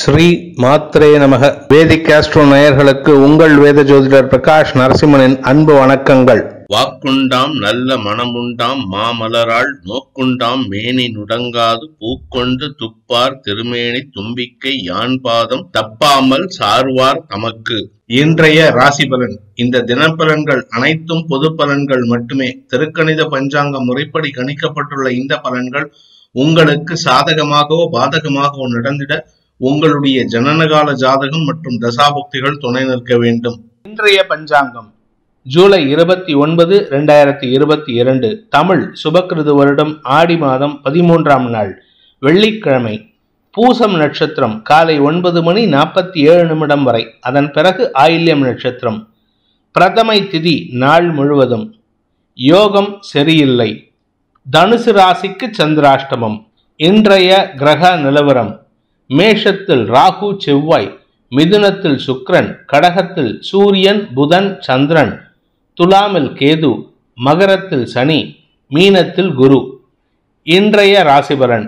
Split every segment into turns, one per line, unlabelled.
ஸ்ரீ மாத்ரே நமக வேதிக் காஸ்ட்ரோ நேயர்களுக்கு உங்கள் வேத ஜோதிடர் பிரகாஷ் நரசிம்மனின் அன்பு வணக்கங்கள் வாக்குண்டாம் நல்ல மனமுண்டாம் மாமலரால் நோக்குண்டாம் மேனி நுடங்காது பூக்கொண்டு துப்பார் திருமேனி தும்பிக்கை யான் பாதம் தப்பாமல் சார்வார் தமக்கு இன்றைய ராசி பலன் இந்த தினப்பலன்கள் அனைத்தும் பொது பலன்கள் மட்டுமே திருக்கணித பஞ்சாங்க முறைப்படி கணிக்கப்பட்டுள்ள இந்த பலன்கள் உங்களுக்கு சாதகமாகவோ பாதகமாகவோ நடந்திட உங்களுடைய ஜனனகால ஜாதகம் மற்றும் தசாபக்திகள் துணை நிற்க வேண்டும் இன்றைய பஞ்சாங்கம் ஜூலை இருபத்தி ஒன்பது இரண்டாயிரத்தி இருபத்தி இரண்டு தமிழ் சுபகிருது வருடம் ஆடி மாதம் பதிமூன்றாம் நாள் வெள்ளிக்கிழமை பூசம் நட்சத்திரம் காலை ஒன்பது மணி நாற்பத்தி ஏழு நிமிடம் வரை அதன் பிறகு ஆயில்யம் நட்சத்திரம் பிரதமை திதி நாள் முழுவதும் யோகம் சரியில்லை தனுசு ராசிக்கு சந்திராஷ்டமம் இன்றைய கிரக நிலவரம் மேஷத்தில் ராகு செவ்வாய் மிதுனத்தில் சுக்ரன் கடகத்தில் சூரியன் புதன் சந்திரன் துலாமில் கேது மகரத்தில் சனி மீனத்தில் குரு இன்றைய ராசிபலன்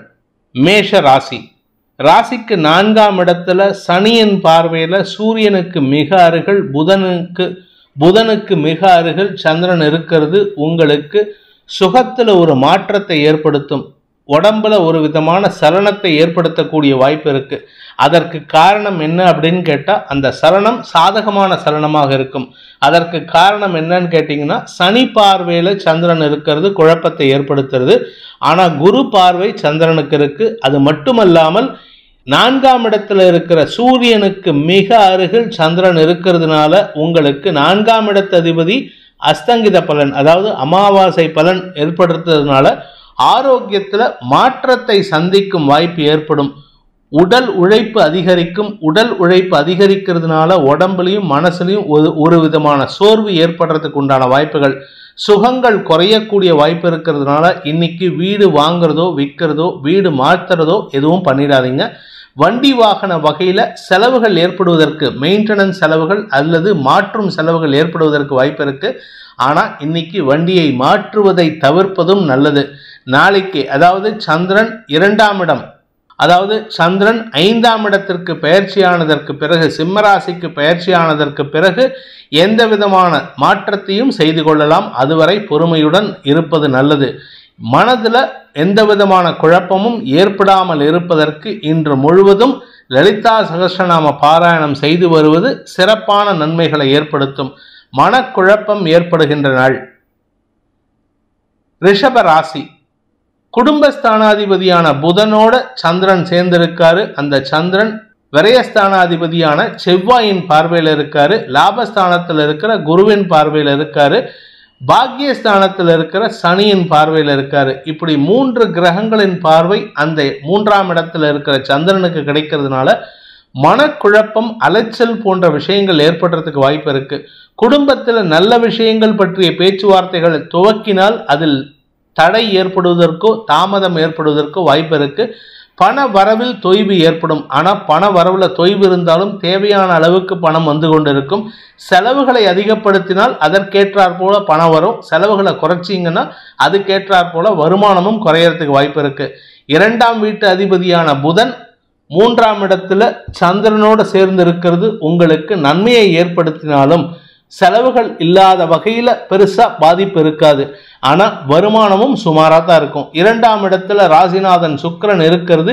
மேஷ ராசி ராசிக்கு நான்காம் இடத்துல சனியின் பார்வையில் சூரியனுக்கு மிக அருகில் புதனுக்கு புதனுக்கு மிக அருகில் சந்திரன் இருக்கிறது உங்களுக்கு சுகத்தில் ஒரு மாற்றத்தை ஏற்படுத்தும் உடம்புல ஒரு விதமான சலனத்தை ஏற்படுத்தக்கூடிய வாய்ப்பு இருக்குது அதற்கு காரணம் என்ன அப்படின்னு கேட்டால் அந்த சலனம் சாதகமான சலனமாக இருக்கும் அதற்கு காரணம் என்னன்னு கேட்டிங்கன்னா சனி பார்வையில் சந்திரன் இருக்கிறது குழப்பத்தை ஏற்படுத்துறது ஆனால் குரு பார்வை சந்திரனுக்கு இருக்குது அது மட்டுமல்லாமல் நான்காம் இடத்துல இருக்கிற சூரியனுக்கு மிக அருகில் சந்திரன் இருக்கிறதுனால உங்களுக்கு நான்காம் இடத்த அதிபதி அஸ்தங்கித பலன் அதாவது அமாவாசை பலன் ஏற்படுத்துறதுனால ஆரோக்கியத்தில் மாற்றத்தை சந்திக்கும் வாய்ப்பு ஏற்படும் உடல் உழைப்பு அதிகரிக்கும் உடல் உழைப்பு அதிகரிக்கிறதுனால உடம்புலையும் மனசுலையும் ஒரு ஒரு விதமான சோர்வு ஏற்படுறதுக்கு உண்டான வாய்ப்புகள் சுகங்கள் குறையக்கூடிய வாய்ப்பு இருக்கிறதுனால இன்னைக்கு வீடு வாங்குறதோ விற்கிறதோ வீடு மாற்றுறதோ எதுவும் பண்ணிடாதீங்க வண்டி வாகன வகையில் செலவுகள் ஏற்படுவதற்கு மெயின்டெனன்ஸ் செலவுகள் அல்லது மாற்றும் செலவுகள் ஏற்படுவதற்கு வாய்ப்பு இருக்குது ஆனால் இன்னைக்கு வண்டியை மாற்றுவதை தவிர்ப்பதும் நல்லது நாளைக்கு அதாவது சந்திரன் இரண்டாம் இடம் அதாவது சந்திரன் ஐந்தாம் இடத்திற்கு பயிற்சியானதற்கு பிறகு சிம்மராசிக்கு பயிற்சியானதற்கு பிறகு எந்த விதமான மாற்றத்தையும் செய்து கொள்ளலாம் அதுவரை பொறுமையுடன் இருப்பது நல்லது மனதில் எந்த விதமான குழப்பமும் ஏற்படாமல் இருப்பதற்கு இன்று முழுவதும் லலிதா சகசிரநாம பாராயணம் செய்து வருவது சிறப்பான நன்மைகளை ஏற்படுத்தும் மனக்குழப்பம் ஏற்படுகின்ற நாள் ரிஷப ராசி குடும்பஸ்தானாதிபதியான புதனோட சந்திரன் சேர்ந்திருக்காரு அந்த சந்திரன் விரயஸ்தானாதிபதியான செவ்வாயின் பார்வையில் இருக்காரு லாபஸ்தானத்தில் இருக்கிற குருவின் பார்வையில் இருக்காரு பாக்கியஸ்தானத்தில் இருக்கிற சனியின் பார்வையில் இருக்காரு இப்படி மூன்று கிரகங்களின் பார்வை அந்த மூன்றாம் இடத்துல இருக்கிற சந்திரனுக்கு கிடைக்கிறதுனால மனக்குழப்பம் அலைச்சல் போன்ற விஷயங்கள் ஏற்படுறதுக்கு வாய்ப்பு இருக்கு குடும்பத்தில் நல்ல விஷயங்கள் பற்றிய பேச்சுவார்த்தைகள் துவக்கினால் அதில் தடை ஏற்படுவதற்கோ தாமதம் ஏற்படுவதற்கோ வாய்ப்பு இருக்குது பண வரவில் தொய்வு ஏற்படும் ஆனால் பண வரவில் தொய்வு இருந்தாலும் தேவையான அளவுக்கு பணம் வந்து கொண்டிருக்கும் செலவுகளை அதிகப்படுத்தினால் அதற்கேற்றாற் போல பணம் வரும் செலவுகளை குறைச்சிங்கன்னா அதுக்கேற்றாற் போல வருமானமும் குறையறதுக்கு வாய்ப்பு இருக்குது இரண்டாம் வீட்டு அதிபதியான புதன் மூன்றாம் இடத்துல சந்திரனோடு சேர்ந்து இருக்கிறது உங்களுக்கு நன்மையை ஏற்படுத்தினாலும் செலவுகள் இல்லாத வகையில் பெருசாக பாதிப்பு இருக்காது ஆனால் வருமானமும் சுமாராக தான் இருக்கும் இரண்டாம் இடத்துல ராசிநாதன் சுக்கரன் இருக்கிறது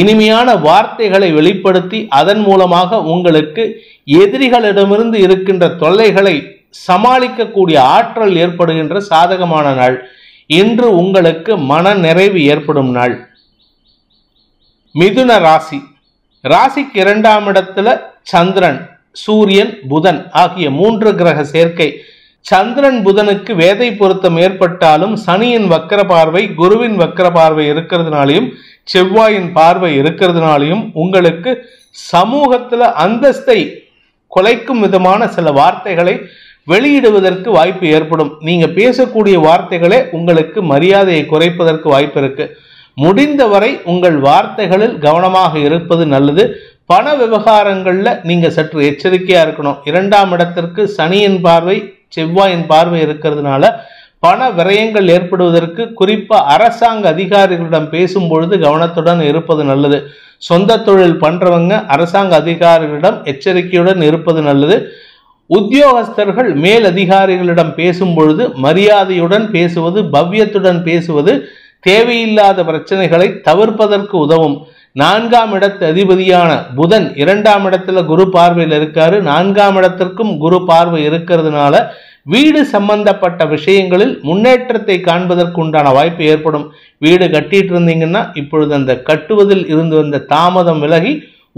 இனிமையான வார்த்தைகளை வெளிப்படுத்தி அதன் மூலமாக உங்களுக்கு எதிரிகளிடமிருந்து இருக்கின்ற தொல்லைகளை சமாளிக்கக்கூடிய ஆற்றல் ஏற்படுகின்ற சாதகமான நாள் இன்று உங்களுக்கு மன நிறைவு ஏற்படும் நாள் மிதுன ராசி ராசிக்கு இரண்டாம் இடத்துல சந்திரன் சூரியன் புதன் ஆகிய மூன்று கிரக சேர்க்கை சந்திரன் புதனுக்கு வேதை பொருத்தம் ஏற்பட்டாலும் சனியின் வக்கர பார்வை குருவின் வக்கர பார்வை இருக்கிறதுனாலையும் செவ்வாயின் பார்வை இருக்கிறதுனாலையும் உங்களுக்கு சமூகத்துல அந்தஸ்தை குலைக்கும் விதமான சில வார்த்தைகளை வெளியிடுவதற்கு வாய்ப்பு ஏற்படும் நீங்க பேசக்கூடிய வார்த்தைகளே உங்களுக்கு மரியாதையை குறைப்பதற்கு வாய்ப்பு இருக்கு முடிந்தவரை உங்கள் வார்த்தைகளில் கவனமாக இருப்பது நல்லது பண விவகாரங்களில் நீங்கள் சற்று எச்சரிக்கையாக இருக்கணும் இரண்டாம் இடத்திற்கு சனியின் பார்வை செவ்வாயின் பார்வை இருக்கிறதுனால பண விரயங்கள் ஏற்படுவதற்கு குறிப்பாக அரசாங்க அதிகாரிகளிடம் பேசும்பொழுது கவனத்துடன் இருப்பது நல்லது சொந்த தொழில் பண்ணுறவங்க அரசாங்க அதிகாரிகளிடம் எச்சரிக்கையுடன் இருப்பது நல்லது உத்தியோகஸ்தர்கள் மேல் அதிகாரிகளிடம் பேசும்பொழுது மரியாதையுடன் பேசுவது பவ்யத்துடன் பேசுவது தேவையில்லாத பிரச்சனைகளை தவிர்ப்பதற்கு உதவும் நான்காம் இடத்து அதிபதியான புதன் இரண்டாம் இடத்துல குரு பார்வையில் இருக்காரு நான்காம் இடத்திற்கும் குரு பார்வை இருக்கிறதுனால வீடு சம்பந்தப்பட்ட விஷயங்களில் முன்னேற்றத்தை காண்பதற்கு உண்டான வாய்ப்பு ஏற்படும் வீடு கட்டிட்டு இருந்தீங்கன்னா இப்பொழுது அந்த கட்டுவதில் இருந்து வந்த தாமதம் விலகி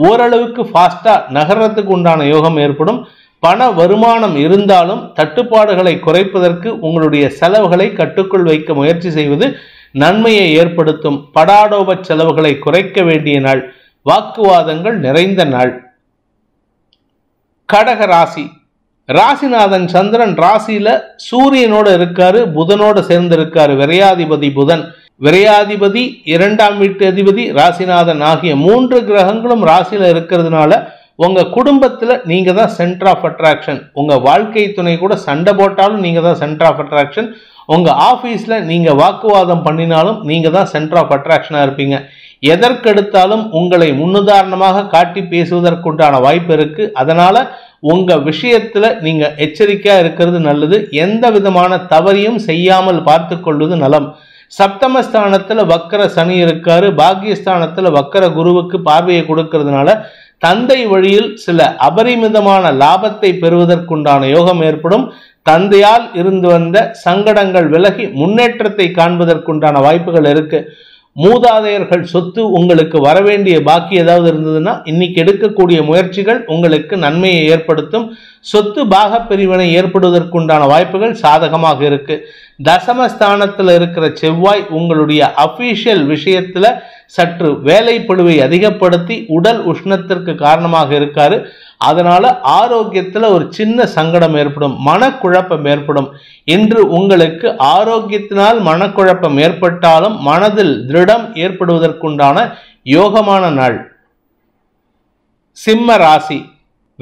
ஓரளவுக்கு ஃபாஸ்டா நகரத்துக்கு உண்டான யோகம் ஏற்படும் பண வருமானம் இருந்தாலும் தட்டுப்பாடுகளை குறைப்பதற்கு உங்களுடைய செலவுகளை கட்டுக்குள் வைக்க முயற்சி செய்வது நன்மையை ஏற்படுத்தும் படாடோப செலவுகளை குறைக்க வேண்டிய நாள் வாக்குவாதங்கள் நிறைந்த நாள் கடக ராசி ராசிநாதன் சந்திரன் ராசியில சூரியனோட இருக்காரு புதனோட சேர்ந்து இருக்காரு விரையாதிபதி புதன் விரையாதிபதி இரண்டாம் வீட்டு அதிபதி ராசிநாதன் ஆகிய மூன்று கிரகங்களும் ராசியில இருக்கிறதுனால உங்க குடும்பத்துல நீங்க தான் சென்டர் ஆஃப் அட்ராக்ஷன் உங்க வாழ்க்கை துணை கூட சண்டை போட்டாலும் நீங்க தான் சென்டர் ஆஃப் அட்ராக்ஷன் உங்கள் ஆஃபீஸில் நீங்கள் வாக்குவாதம் பண்ணினாலும் நீங்கள் தான் சென்டர் ஆஃப் அட்ராக்ஷனாக இருப்பீங்க எதற்கெடுத்தாலும் உங்களை முன்னுதாரணமாக காட்டி பேசுவதற்குண்டான வாய்ப்பு இருக்குது அதனால் உங்கள் விஷயத்தில் நீங்கள் எச்சரிக்கையாக இருக்கிறது நல்லது எந்த விதமான தவறையும் செய்யாமல் பார்த்து கொள்வது நலம் சப்தமஸ்தானத்தில் வக்கர சனி இருக்காரு பாக்கியஸ்தானத்தில் வக்கர குருவுக்கு பார்வையை கொடுக்கறதுனால தந்தை வழியில் சில அபரிமிதமான லாபத்தை பெறுவதற்குண்டான யோகம் ஏற்படும் தந்தையால் இருந்து வந்த சங்கடங்கள் விலகி முன்னேற்றத்தை காண்பதற்குண்டான வாய்ப்புகள் இருக்கு மூதாதையர்கள் சொத்து உங்களுக்கு வரவேண்டிய பாக்கி ஏதாவது இருந்ததுன்னா இன்னைக்கு எடுக்கக்கூடிய முயற்சிகள் உங்களுக்கு நன்மையை ஏற்படுத்தும் சொத்து பாக பிரிவினை ஏற்படுவதற்குண்டான வாய்ப்புகள் சாதகமாக இருக்கு தசமஸ்தானத்தில் இருக்கிற செவ்வாய் உங்களுடைய அஃபீஷியல் விஷயத்தில் சற்று வேலை பழுவை அதிகப்படுத்தி உடல் உஷ்ணத்திற்கு காரணமாக இருக்காரு அதனால ஆரோக்கியத்தில் ஒரு சின்ன சங்கடம் ஏற்படும் மனக்குழப்பம் ஏற்படும் இன்று உங்களுக்கு ஆரோக்கியத்தினால் மனக்குழப்பம் ஏற்பட்டாலும் மனதில் திருடம் ஏற்படுவதற்குண்டான யோகமான நாள் சிம்ம ராசி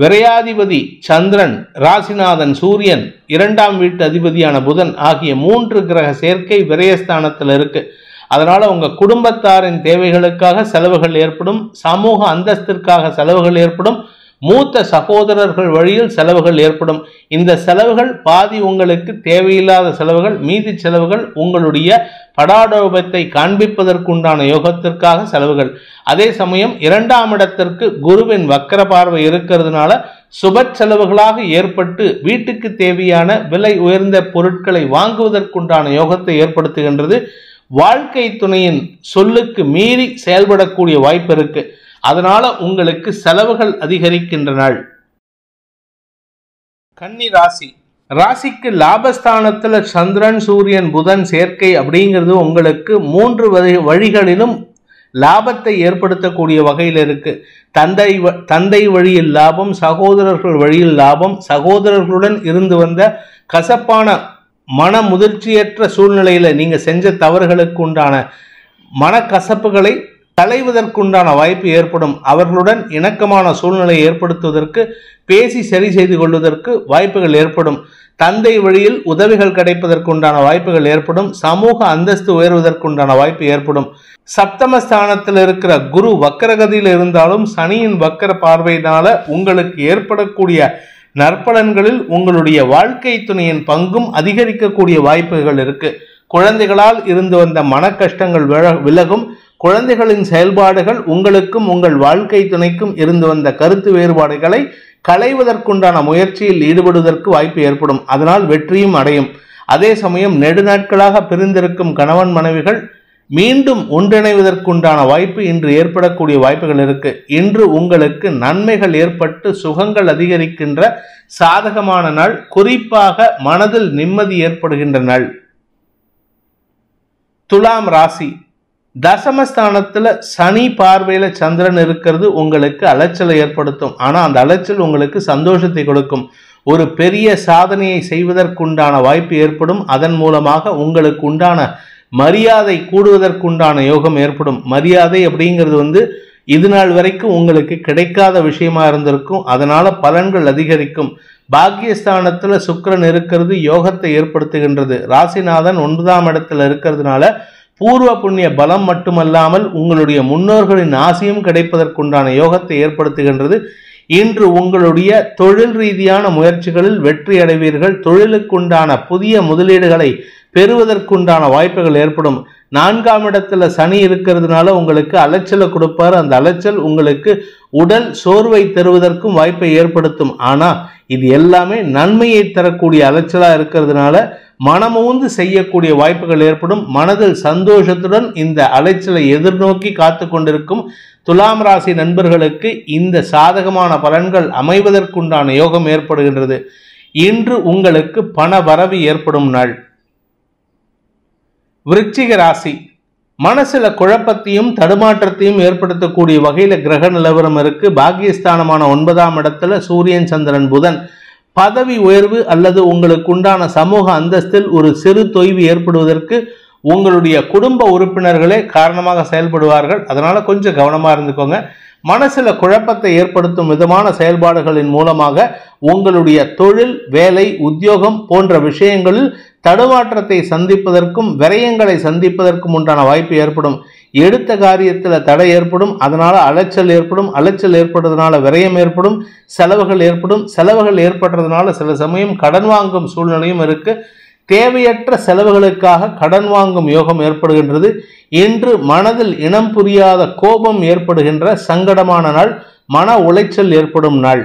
விரையாதிபதி சந்திரன் ராசிநாதன் சூரியன் இரண்டாம் வீட்டு அதிபதியான புதன் ஆகிய மூன்று கிரக சேர்க்கை விரயஸ்தானத்தில் இருக்குது அதனால் உங்கள் குடும்பத்தாரின் தேவைகளுக்காக செலவுகள் ஏற்படும் சமூக அந்தஸ்திற்காக செலவுகள் ஏற்படும் மூத்த சகோதரர்கள் வழியில் செலவுகள் ஏற்படும் இந்த செலவுகள் பாதி உங்களுக்கு தேவையில்லாத செலவுகள் மீதி செலவுகள் உங்களுடைய படாடோபத்தை காண்பிப்பதற்குண்டான யோகத்திற்காக செலவுகள் அதே சமயம் இரண்டாம் இடத்திற்கு குருவின் வக்கர பார்வை இருக்கிறதுனால சுப செலவுகளாக ஏற்பட்டு வீட்டுக்கு தேவையான விலை உயர்ந்த பொருட்களை வாங்குவதற்குண்டான யோகத்தை ஏற்படுத்துகின்றது வாழ்க்கை துணையின் சொல்லுக்கு மீறி செயல்படக்கூடிய வாய்ப்பு இருக்கு அதனால உங்களுக்கு செலவுகள் அதிகரிக்கின்ற நாள் கன்னி ராசி ராசிக்கு லாபஸ்தானத்தில் சந்திரன் சூரியன் புதன் சேர்க்கை அப்படிங்கிறது உங்களுக்கு மூன்று வகை வழிகளிலும் லாபத்தை ஏற்படுத்தக்கூடிய வகையில் இருக்கு தந்தை தந்தை வழியில் லாபம் சகோதரர்கள் வழியில் லாபம் சகோதரர்களுடன் இருந்து வந்த கசப்பான மன முதிர்ச்சியற்ற சூழ்நிலையில் நீங்கள் செஞ்ச தவறுகளுக்கு உண்டான மனக்கசப்புகளை களைவதற்குண்டான வாய்ப்பு ஏற்படும் அவர்களுடன் இணக்கமான சூழ்நிலையை ஏற்படுத்துவதற்கு பேசி சரி செய்து கொள்வதற்கு வாய்ப்புகள் ஏற்படும் தந்தை வழியில் உதவிகள் கிடைப்பதற்குண்டான வாய்ப்புகள் ஏற்படும் சமூக அந்தஸ்து உயர்வதற்குண்டான வாய்ப்பு ஏற்படும் சப்தமஸ்தானத்தில் இருக்கிற குரு வக்கரகதியில் இருந்தாலும் சனியின் வக்கர பார்வையினால உங்களுக்கு ஏற்படக்கூடிய நற்பலன்களில் உங்களுடைய வாழ்க்கை துணையின் பங்கும் அதிகரிக்கக்கூடிய வாய்ப்புகள் இருக்கு குழந்தைகளால் இருந்து வந்த மன கஷ்டங்கள் விலகும் குழந்தைகளின் செயல்பாடுகள் உங்களுக்கும் உங்கள் வாழ்க்கை துணைக்கும் இருந்து வந்த கருத்து வேறுபாடுகளை களைவதற்குண்டான முயற்சியில் ஈடுபடுவதற்கு வாய்ப்பு ஏற்படும் அதனால் வெற்றியும் அடையும் அதே சமயம் நெடுநாட்களாக பிரிந்திருக்கும் கணவன் மனைவிகள் மீண்டும் ஒன்றிணைவதற்குண்டான வாய்ப்பு இன்று ஏற்படக்கூடிய வாய்ப்புகள் இருக்கு இன்று உங்களுக்கு நன்மைகள் ஏற்பட்டு சுகங்கள் அதிகரிக்கின்ற சாதகமான நாள் குறிப்பாக மனதில் நிம்மதி ஏற்படுகின்ற நாள் துலாம் ராசி தசமஸ்தானத்துல சனி பார்வையில் சந்திரன் இருக்கிறது உங்களுக்கு அலைச்சலை ஏற்படுத்தும் ஆனால் அந்த அலைச்சல் உங்களுக்கு சந்தோஷத்தை கொடுக்கும் ஒரு பெரிய சாதனையை செய்வதற்குண்டான வாய்ப்பு ஏற்படும் அதன் மூலமாக உங்களுக்கு உண்டான மரியாதை கூடுவதற்குண்டான யோகம் ஏற்படும் மரியாதை அப்படிங்கிறது வந்து இது நாள் வரைக்கும் உங்களுக்கு கிடைக்காத விஷயமா இருந்திருக்கும் அதனால பலன்கள் அதிகரிக்கும் பாக்கியஸ்தானத்துல சுக்கரன் இருக்கிறது யோகத்தை ஏற்படுத்துகின்றது ராசிநாதன் ஒன்பதாம் இடத்துல இருக்கிறதுனால பூர்வ புண்ணிய பலம் மட்டுமல்லாமல் உங்களுடைய முன்னோர்களின் ஆசையும் கிடைப்பதற்குண்டான யோகத்தை ஏற்படுத்துகின்றது இன்று உங்களுடைய தொழில் ரீதியான முயற்சிகளில் வெற்றி அடைவீர்கள் தொழிலுக்குண்டான புதிய முதலீடுகளை பெறுவதற்குண்டான வாய்ப்புகள் ஏற்படும் நான்காம் இடத்துல சனி இருக்கிறதுனால உங்களுக்கு அலைச்சலை கொடுப்பார் அந்த அலைச்சல் உங்களுக்கு உடல் சோர்வை தருவதற்கும் வாய்ப்பை ஏற்படுத்தும் ஆனால் இது எல்லாமே நன்மையை தரக்கூடிய அலைச்சலாக இருக்கிறதுனால மனமூந்து செய்யக்கூடிய வாய்ப்புகள் ஏற்படும் மனதில் சந்தோஷத்துடன் இந்த அலைச்சலை எதிர்நோக்கி காத்து கொண்டிருக்கும் துலாம் ராசி நண்பர்களுக்கு இந்த சாதகமான பலன்கள் அமைவதற்குண்டான யோகம் ஏற்படுகின்றது இன்று உங்களுக்கு பண வரவு ஏற்படும் நாள் விருச்சிக ராசி மனசுல குழப்பத்தையும் தடுமாற்றத்தையும் ஏற்படுத்தக்கூடிய வகையில் கிரக நிலவரம் இருக்கு பாகியஸ்தானமான ஒன்பதாம் இடத்துல சூரியன் சந்திரன் புதன் பதவி உயர்வு அல்லது உங்களுக்கு உண்டான சமூக அந்தஸ்தில் ஒரு சிறு தொய்வு ஏற்படுவதற்கு உங்களுடைய குடும்ப உறுப்பினர்களே காரணமாக செயல்படுவார்கள் அதனால் கொஞ்சம் கவனமாக இருந்துக்கோங்க மனசில் குழப்பத்தை ஏற்படுத்தும் விதமான செயல்பாடுகளின் மூலமாக உங்களுடைய தொழில் வேலை உத்தியோகம் போன்ற விஷயங்களில் தடுமாற்றத்தை சந்திப்பதற்கும் விரயங்களை சந்திப்பதற்கும் உண்டான வாய்ப்பு ஏற்படும் எடுத்த காரியத்தில் தடை ஏற்படும் அதனால் அலைச்சல் ஏற்படும் அலைச்சல் ஏற்படுறதுனால விரயம் ஏற்படும் செலவுகள் ஏற்படும் செலவுகள் ஏற்படுறதுனால சில சமயம் கடன் வாங்கும் சூழ்நிலையும் இருக்கு தேவையற்ற செலவுகளுக்காக கடன் வாங்கும் யோகம் ஏற்படுகின்றது இன்று மனதில் இனம் புரியாத கோபம் ஏற்படுகின்ற சங்கடமான நாள் மன உளைச்சல் ஏற்படும் நாள்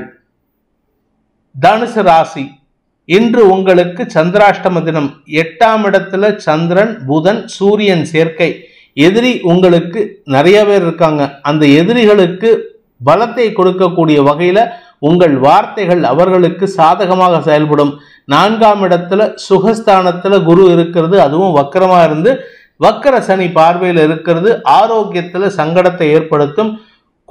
தனுசு ராசி இன்று உங்களுக்கு சந்திராஷ்டம தினம் எட்டாம் இடத்துல சந்திரன் புதன் சூரியன் சேர்க்கை எதிரி உங்களுக்கு நிறைய பேர் இருக்காங்க அந்த எதிரிகளுக்கு பலத்தை கொடுக்கக்கூடிய வகையில் உங்கள் வார்த்தைகள் அவர்களுக்கு சாதகமாக செயல்படும் நான்காம் இடத்துல சுகஸ்தானத்தில் குரு இருக்கிறது அதுவும் வக்கரமாக இருந்து வக்கர சனி பார்வையில் இருக்கிறது ஆரோக்கியத்தில் சங்கடத்தை ஏற்படுத்தும்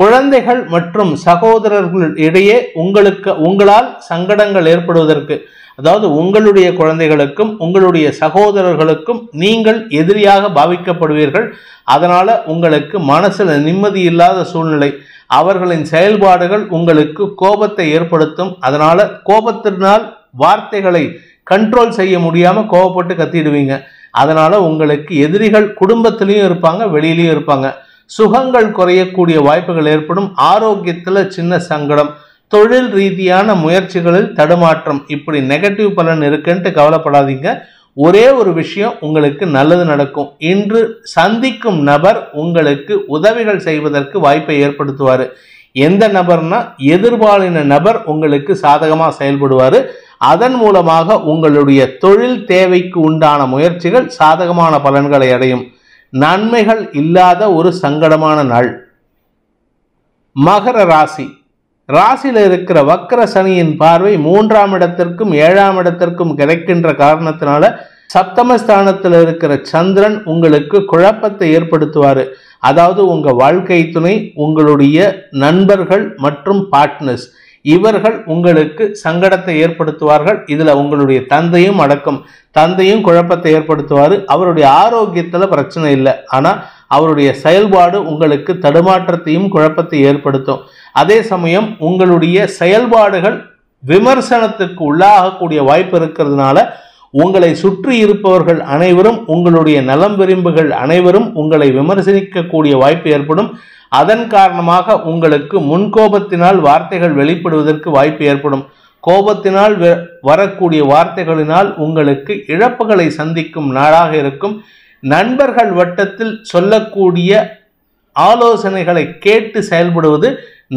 குழந்தைகள் மற்றும் சகோதரர்கள் இடையே உங்களுக்கு உங்களால் சங்கடங்கள் ஏற்படுவதற்கு அதாவது உங்களுடைய குழந்தைகளுக்கும் உங்களுடைய சகோதரர்களுக்கும் நீங்கள் எதிரியாக பாவிக்கப்படுவீர்கள் அதனால் உங்களுக்கு மனசில் நிம்மதி இல்லாத சூழ்நிலை அவர்களின் செயல்பாடுகள் உங்களுக்கு கோபத்தை ஏற்படுத்தும் அதனால் கோபத்தினால் வார்த்தைகளை கண்ட்ரோல் செய்ய முடியாமல் கோபப்பட்டு கத்திடுவீங்க அதனால் உங்களுக்கு எதிரிகள் குடும்பத்திலையும் இருப்பாங்க வெளியிலையும் இருப்பாங்க சுகங்கள் குறையக்கூடிய வாய்ப்புகள் ஏற்படும் ஆரோக்கியத்தில் சின்ன சங்கடம் தொழில் ரீதியான முயற்சிகளில் தடுமாற்றம் இப்படி நெகட்டிவ் பலன் இருக்குன்ட்டு கவலைப்படாதீங்க ஒரே ஒரு விஷயம் உங்களுக்கு நல்லது நடக்கும் இன்று சந்திக்கும் நபர் உங்களுக்கு உதவிகள் செய்வதற்கு வாய்ப்பை ஏற்படுத்துவார் எந்த நபர்னா எதிர்பாலின நபர் உங்களுக்கு சாதகமாக செயல்படுவார் அதன் மூலமாக உங்களுடைய தொழில் தேவைக்கு உண்டான முயற்சிகள் சாதகமான பலன்களை அடையும் நன்மைகள் இல்லாத ஒரு சங்கடமான நாள் மகர ராசி ராசியில் இருக்கிற வக்கர சனியின் பார்வை மூன்றாம் இடத்திற்கும் ஏழாம் இடத்திற்கும் கிடைக்கின்ற காரணத்தினால சப்தமஸ்தானத்தில் இருக்கிற சந்திரன் உங்களுக்கு குழப்பத்தை ஏற்படுத்துவார் அதாவது உங்கள் வாழ்க்கை துணை உங்களுடைய நண்பர்கள் மற்றும் பார்ட்னர்ஸ் இவர்கள் உங்களுக்கு சங்கடத்தை ஏற்படுத்துவார்கள் இதில் உங்களுடைய தந்தையும் அடக்கம் தந்தையும் குழப்பத்தை ஏற்படுத்துவார் அவருடைய ஆரோக்கியத்தில் பிரச்சனை இல்லை ஆனால் அவருடைய செயல்பாடு உங்களுக்கு தடுமாற்றத்தையும் குழப்பத்தை ஏற்படுத்தும் அதே சமயம் உங்களுடைய செயல்பாடுகள் விமர்சனத்துக்கு உள்ளாகக்கூடிய வாய்ப்பு இருக்கிறதுனால உங்களை சுற்றி இருப்பவர்கள் அனைவரும் உங்களுடைய நலம் விரும்புகள் அனைவரும் உங்களை விமர்சனிக்கக்கூடிய வாய்ப்பு ஏற்படும் அதன் காரணமாக உங்களுக்கு முன்கோபத்தினால் வார்த்தைகள் வெளிப்படுவதற்கு வாய்ப்பு ஏற்படும் கோபத்தினால் வரக்கூடிய வார்த்தைகளினால் உங்களுக்கு இழப்புகளை சந்திக்கும் நாளாக இருக்கும் நண்பர்கள் வட்டத்தில் சொல்லக்கூடிய ஆலோசனைகளை கேட்டு செயல்படுவது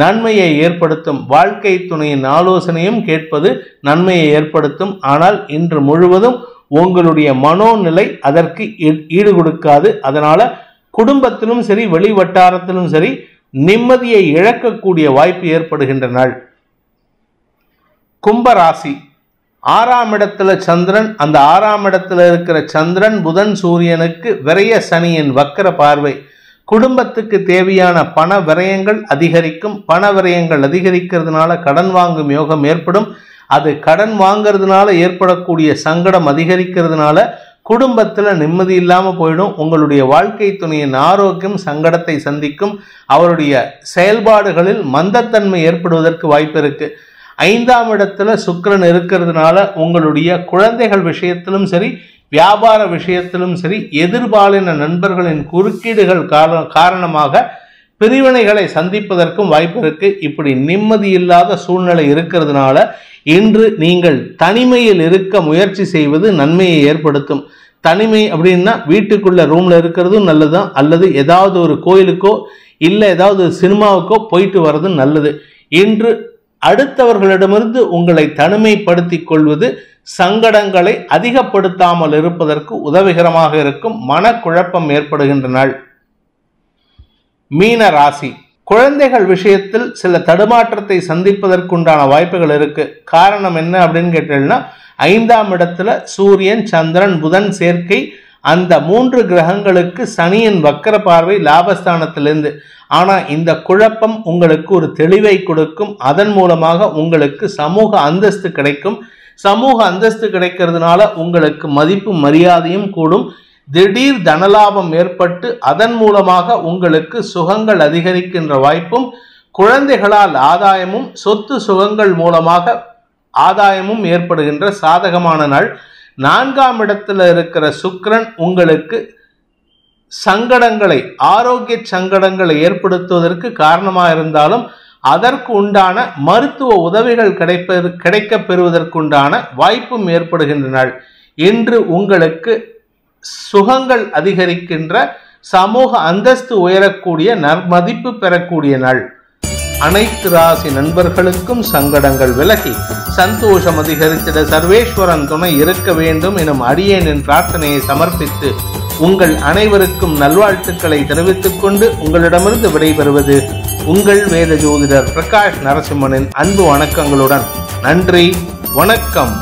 நன்மையை ஏற்படுத்தும் வாழ்க்கை துணையின் ஆலோசனையும் கேட்பது நன்மையை ஏற்படுத்தும் ஆனால் இன்று முழுவதும் உங்களுடைய மனோநிலை அதற்கு ஈடு கொடுக்காது அதனால குடும்பத்திலும் சரி வெளி வட்டாரத்திலும் சரி நிம்மதியை இழக்கக்கூடிய வாய்ப்பு ஏற்படுகின்ற நாள் கும்பராசி ஆறாம் இடத்துல சந்திரன் அந்த ஆறாம் இடத்துல இருக்கிற சந்திரன் புதன் சூரியனுக்கு விரைய சனியின் வக்கர பார்வை குடும்பத்துக்கு தேவையான பண விரயங்கள் அதிகரிக்கும் பண விரயங்கள் அதிகரிக்கிறதுனால கடன் வாங்கும் யோகம் ஏற்படும் அது கடன் வாங்கிறதுனால ஏற்படக்கூடிய சங்கடம் அதிகரிக்கிறதுனால குடும்பத்தில் நிம்மதி இல்லாமல் போயிடும் உங்களுடைய வாழ்க்கை துணையின் ஆரோக்கியம் சங்கடத்தை சந்திக்கும் அவருடைய செயல்பாடுகளில் மந்தத்தன்மை ஏற்படுவதற்கு வாய்ப்பு இருக்குது ஐந்தாம் இடத்துல சுக்கரன் இருக்கிறதுனால உங்களுடைய குழந்தைகள் விஷயத்திலும் சரி வியாபார விஷயத்திலும் சரி எதிர்பாலின நண்பர்களின் குறுக்கீடுகள் காரணமாக பிரிவினைகளை சந்திப்பதற்கும் வாய்ப்பு இருக்கு இப்படி நிம்மதி இல்லாத சூழ்நிலை இருக்கிறதுனால இன்று நீங்கள் தனிமையில் இருக்க முயற்சி செய்வது நன்மையை ஏற்படுத்தும் தனிமை அப்படின்னா வீட்டுக்குள்ள ரூம்ல இருக்கிறதும் நல்லதுதான் அல்லது ஏதாவது ஒரு கோயிலுக்கோ இல்லை ஏதாவது சினிமாவுக்கோ போயிட்டு வர்றதும் நல்லது இன்று அடுத்தவர்களிடமிருந்து உங்களை தனிமைப்படுத்திக் கொள்வது சங்கடங்களை அதிகப்படுத்தாமல் இருப்பதற்கு உதவிகரமாக இருக்கும் மனக்குழப்பம் ஏற்படுகின்ற நாள் மீன ராசி குழந்தைகள் விஷயத்தில் சில தடுமாற்றத்தை சந்திப்பதற்குண்டான வாய்ப்புகள் இருக்கு காரணம் என்ன அப்படின்னு கேட்டீங்கன்னா ஐந்தாம் இடத்துல சூரியன் சந்திரன் புதன் சேர்க்கை அந்த மூன்று கிரகங்களுக்கு சனியின் வக்கர பார்வை லாபஸ்தானத்திலிருந்து ஆனால் இந்த குழப்பம் உங்களுக்கு ஒரு தெளிவை கொடுக்கும் அதன் மூலமாக உங்களுக்கு சமூக அந்தஸ்து கிடைக்கும் சமூக அந்தஸ்து கிடைக்கிறதுனால உங்களுக்கு மதிப்பு மரியாதையும் கூடும் திடீர் தனலாபம் ஏற்பட்டு அதன் மூலமாக உங்களுக்கு சுகங்கள் அதிகரிக்கின்ற வாய்ப்பும் குழந்தைகளால் ஆதாயமும் சொத்து சுகங்கள் மூலமாக ஆதாயமும் ஏற்படுகின்ற சாதகமான நாள் நான்காம் இடத்துல இருக்கிற சுக்கரன் உங்களுக்கு சங்கடங்களை ஆரோக்கிய சங்கடங்களை ஏற்படுத்துவதற்கு காரணமாக இருந்தாலும் அதற்கு உண்டான மருத்துவ உதவிகள் கிடைப்பது கிடைக்க பெறுவதற்குண்டான வாய்ப்பும் ஏற்படுகின்ற நாள் இன்று உங்களுக்கு சுகங்கள் அதிகரிக்கின்ற சமூக அந்தஸ்து உயரக்கூடிய நற்மதிப்பு பெறக்கூடிய நாள் அனைத்து ராசி நண்பர்களுக்கும் சங்கடங்கள் விலகி சந்தோஷம் அதிகரித்திட சர்வேஸ்வரன் துணை இருக்க வேண்டும் எனும் அடியேனின் பிரார்த்தனையை சமர்ப்பித்து உங்கள் அனைவருக்கும் நல்வாழ்த்துக்களை தெரிவித்துக் கொண்டு உங்களிடமிருந்து விடைபெறுவது உங்கள் வேத ஜோதிடர் பிரகாஷ் நரசிம்மனின் அன்பு வணக்கங்களுடன் நன்றி வணக்கம்